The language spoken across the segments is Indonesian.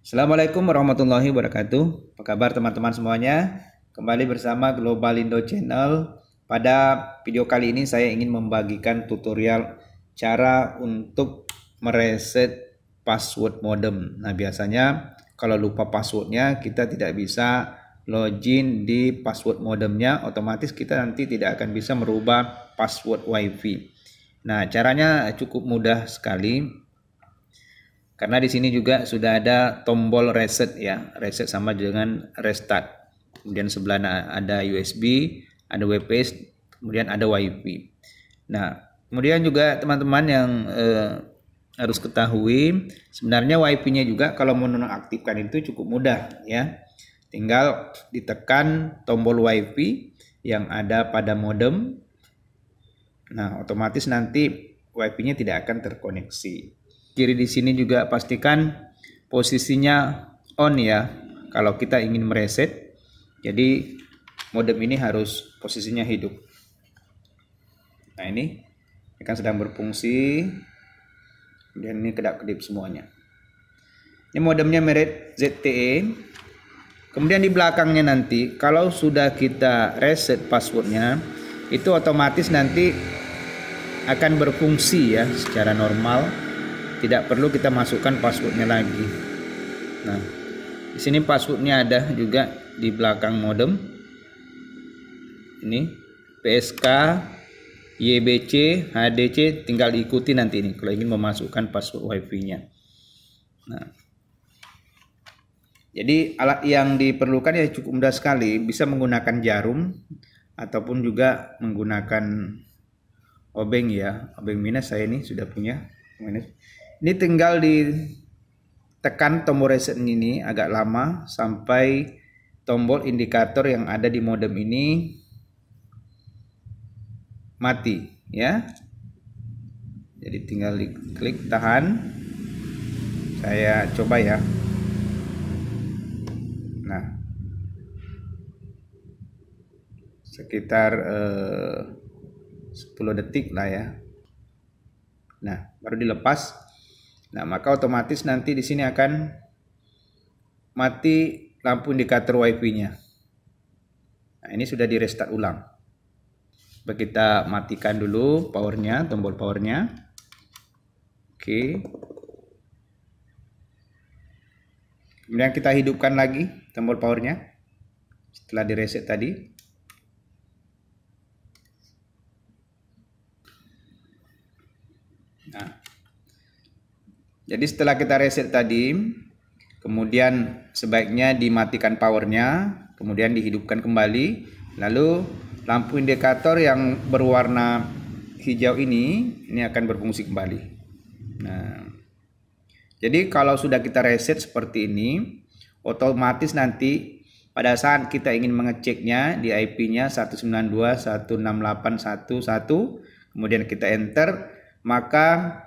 Assalamualaikum warahmatullahi wabarakatuh. Apa kabar teman-teman semuanya? Kembali bersama Global Indo Channel. Pada video kali ini saya ingin membagikan tutorial cara untuk mereset password modem. Nah, biasanya kalau lupa passwordnya kita tidak bisa login di password modemnya, otomatis kita nanti tidak akan bisa merubah password WiFi. Nah, caranya cukup mudah sekali karena di sini juga sudah ada tombol reset ya, reset sama dengan restart. Kemudian sebelah ada USB, ada web page, kemudian ada WiFi. Nah, kemudian juga teman-teman yang eh, harus ketahui sebenarnya WiFi-nya juga kalau mau nonaktifkan itu cukup mudah ya. Tinggal ditekan tombol WiFi yang ada pada modem. Nah, otomatis nanti WiFi-nya tidak akan terkoneksi kiri di sini juga pastikan posisinya on ya kalau kita ingin mereset jadi modem ini harus posisinya hidup nah ini ini kan sedang berfungsi dan ini kedap kedip semuanya ini modemnya merek ZTE kemudian di belakangnya nanti kalau sudah kita reset passwordnya itu otomatis nanti akan berfungsi ya secara normal tidak perlu kita masukkan passwordnya lagi nah di sini passwordnya ada juga di belakang modem ini PSK YBC HDC tinggal ikuti nanti ini kalau ingin memasukkan password WiFi nya nah jadi alat yang diperlukan ya cukup mudah sekali, bisa menggunakan jarum ataupun juga menggunakan obeng ya. Obeng minus saya ini sudah punya. Minus. Ini tinggal ditekan tombol reset ini agak lama sampai tombol indikator yang ada di modem ini mati ya. Jadi tinggal klik tahan. Saya coba ya. Nah. Sekitar eh, 10 detik lah ya. Nah, baru dilepas Nah, maka otomatis nanti di sini akan mati lampu indikator WiFi-nya. Nah, ini sudah di restart ulang. Coba kita matikan dulu powernya, tombol powernya. Oke. Kemudian kita hidupkan lagi tombol powernya setelah di reset tadi. Nah, jadi setelah kita reset tadi, kemudian sebaiknya dimatikan powernya, kemudian dihidupkan kembali, lalu lampu indikator yang berwarna hijau ini ini akan berfungsi kembali. Nah, jadi kalau sudah kita reset seperti ini, otomatis nanti pada saat kita ingin mengeceknya di IP-nya 192.168.11, kemudian kita enter, maka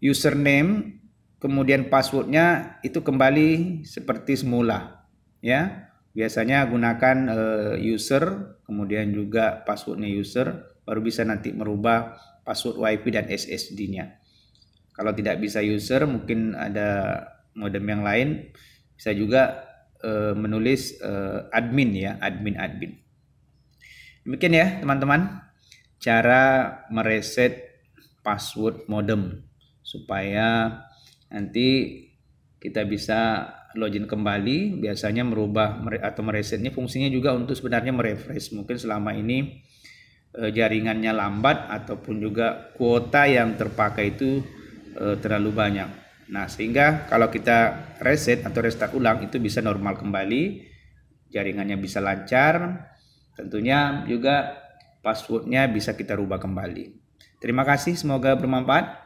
username kemudian passwordnya itu kembali seperti semula ya biasanya gunakan uh, user kemudian juga passwordnya user baru bisa nanti merubah password WiFi dan SSD-nya kalau tidak bisa user mungkin ada modem yang lain bisa juga uh, menulis uh, admin ya admin admin demikian ya teman-teman cara mereset password modem supaya nanti kita bisa login kembali biasanya merubah atau meresetnya fungsinya juga untuk sebenarnya merefresh mungkin selama ini eh, jaringannya lambat ataupun juga kuota yang terpakai itu eh, terlalu banyak nah sehingga kalau kita reset atau restart ulang itu bisa normal kembali jaringannya bisa lancar tentunya juga passwordnya bisa kita rubah kembali terima kasih semoga bermanfaat